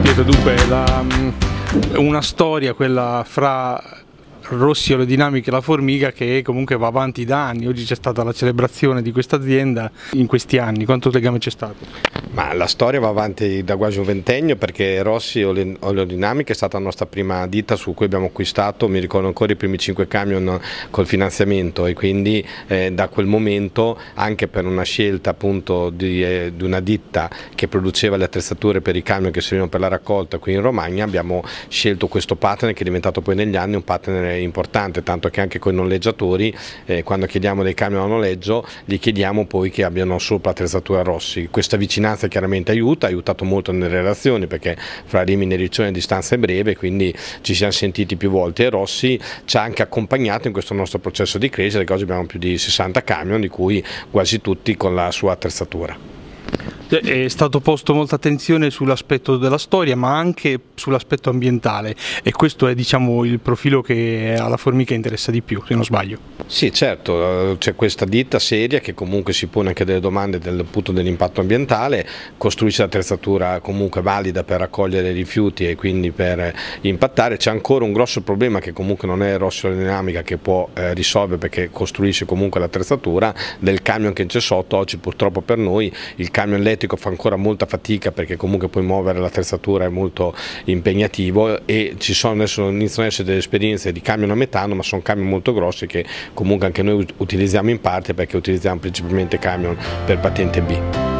Pietro, dunque, la, mm, una storia quella fra Rossi Aerodinamica e la Formiga che comunque va avanti da anni, oggi c'è stata la celebrazione di questa azienda in questi anni, quanto legame c'è stato? Ma la storia va avanti da quasi un ventennio perché Rossi Oleodinamica è stata la nostra prima ditta su cui abbiamo acquistato, mi ricordo ancora i primi 5 camion col finanziamento e quindi eh, da quel momento anche per una scelta appunto di, eh, di, una ditta che produceva le attrezzature per i camion che servivano per la raccolta qui in Romagna abbiamo scelto questo partner che è diventato poi negli anni un partner importante, tanto che anche con i noleggiatori eh, quando chiediamo dei camion a noleggio gli chiediamo poi che abbiano sopra attrezzatura Rossi. Questa vicinanza distanza chiaramente aiuta, ha aiutato molto nelle relazioni perché fra Rimini e Riccione la distanza è breve, quindi ci siamo sentiti più volte e Rossi ci ha anche accompagnato in questo nostro processo di crescita, perché oggi abbiamo più di 60 camion, di cui quasi tutti con la sua attrezzatura. Eh, è stato posto molta attenzione sull'aspetto della storia, ma anche sull'aspetto ambientale e questo è diciamo, il profilo che alla formica interessa di più, se non sbaglio. Sì, certo, eh, c'è questa ditta seria che comunque si pone anche delle domande del punto dell'impatto ambientale, costruisce attrezzatura comunque valida per raccogliere rifiuti e quindi per impattare, c'è ancora un grosso problema che comunque non è Rosso Dinamica che può eh, risolvere perché costruisce comunque l'attrezzatura del camion che c'è sotto, oggi purtroppo per noi il camion elettrico fa ancora molta fatica perché comunque puoi muovere l'attrezzatura è molto importante impegnativo e ci sono adesso iniziano ad essere delle esperienze di camion a metano ma sono camion molto grossi che comunque anche noi utilizziamo in parte perché utilizziamo principalmente camion per patente B.